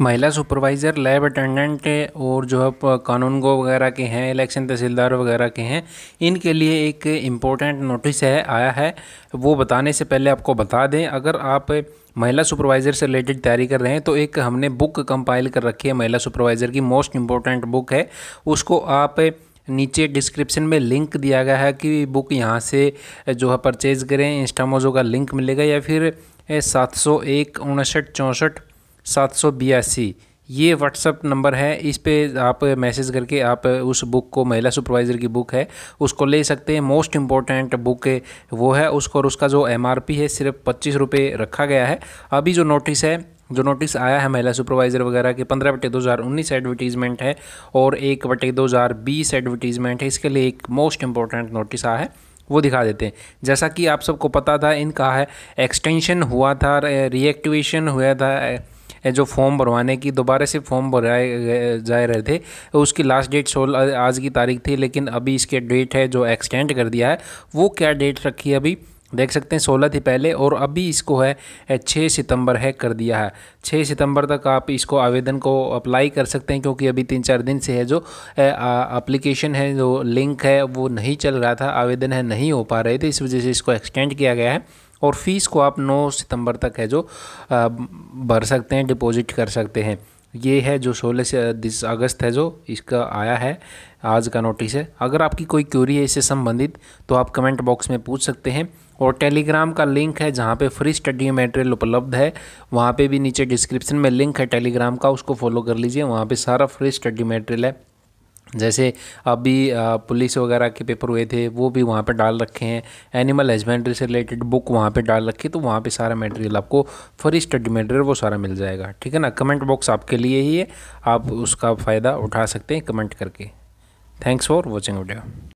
महिला supervisor lab attendant और जो है कानून गो वगैरह के हैं इलेक्शन तहसीलदार वगैरह के हैं इनके लिए एक इम्पोर्टेंट नोटिस है आया है वो बताने से पहले आपको बता दें अगर आप महिला सुपरवाइज़र से रिलेटेड तैयारी कर रहे हैं तो एक हमने बुक कंपाइल कर रखी है महिला सुपरवाइज़र की मोस्ट इम्पोर्टेंट बुक है उसको आप नीचे डिस्क्रिप्शन में लिंक दिया गया है कि बुक यहाँ से जो है परचेज़ करें इंस्टामोजो का लिंक मिलेगा या फिर सात सौ एक उनसठ चौंसठ सात सौ बयासी ये व्हाट्सअप नंबर है इस पर आप मैसेज करके आप उस बुक को महिला सुपरवाइज़र की बुक है उसको ले सकते हैं मोस्ट इम्पॉर्टेंट बुक वो है उसको और उसका जो एम है सिर्फ पच्चीस रुपये रखा गया है अभी जो नोटिस है जो नोटिस आया है महिला सुपरवाइज़र वगैरह के पंद्रह बटे दो हज़ार उन्नीस एडवर्टीज़मेंट है और एक बटे दो हज़ार बीस एडवर्टीज़मेंट है इसके लिए एक मोस्ट इम्पॉर्टेंट नोटिस आया है वो दिखा देते हैं जैसा कि आप सबको पता था इनका है एक्सटेंशन हुआ था रिएक्टिवेशन हुआ था जो फॉर्म भरवाने की दोबारा से फॉर्म भरवाए जा रहे थे तो उसकी लास्ट डेट सोलह आज की तारीख थी लेकिन अभी इसके डेट है जो एक्सटेंड कर दिया है वो क्या डेट रखी है अभी देख सकते हैं सोलह थी पहले और अभी इसको है छः सितंबर है कर दिया है छः सितंबर तक आप इसको आवेदन को अप्लाई कर सकते हैं क्योंकि अभी तीन चार दिन से है जो एप्लीकेशन है जो लिंक है वो नहीं चल रहा था आवेदन है नहीं हो पा रहे थे इस वजह से इसको एक्सटेंड किया गया है और फीस को आप नौ सितंबर तक है जो भर सकते हैं डिपॉजिट कर सकते हैं ये है जो सोलह से दिस अगस्त है जो इसका आया है आज का नोटिस है अगर आपकी कोई क्यूरी है इससे संबंधित तो आप कमेंट बॉक्स में पूछ सकते हैं और टेलीग्राम का लिंक है जहाँ पे फ्री स्टडी मटेरियल उपलब्ध है वहाँ पे भी नीचे डिस्क्रिप्शन में लिंक है टेलीग्राम का उसको फॉलो कर लीजिए वहाँ पे सारा फ्री स्टडी मटेरियल है जैसे अभी पुलिस वगैरह के पेपर हुए थे वो भी वहाँ पे डाल रखे हैं एनिमल हजबेंड्री से रिलेटेड बुक वहाँ पे डाल रखी तो वहाँ पे सारा मटेरियल आपको फ्री स्टडी मटेरियल वो सारा मिल जाएगा ठीक है ना कमेंट बॉक्स आपके लिए ही है आप उसका फ़ायदा उठा सकते हैं कमेंट करके थैंक्स फॉर वॉचिंग वीडियो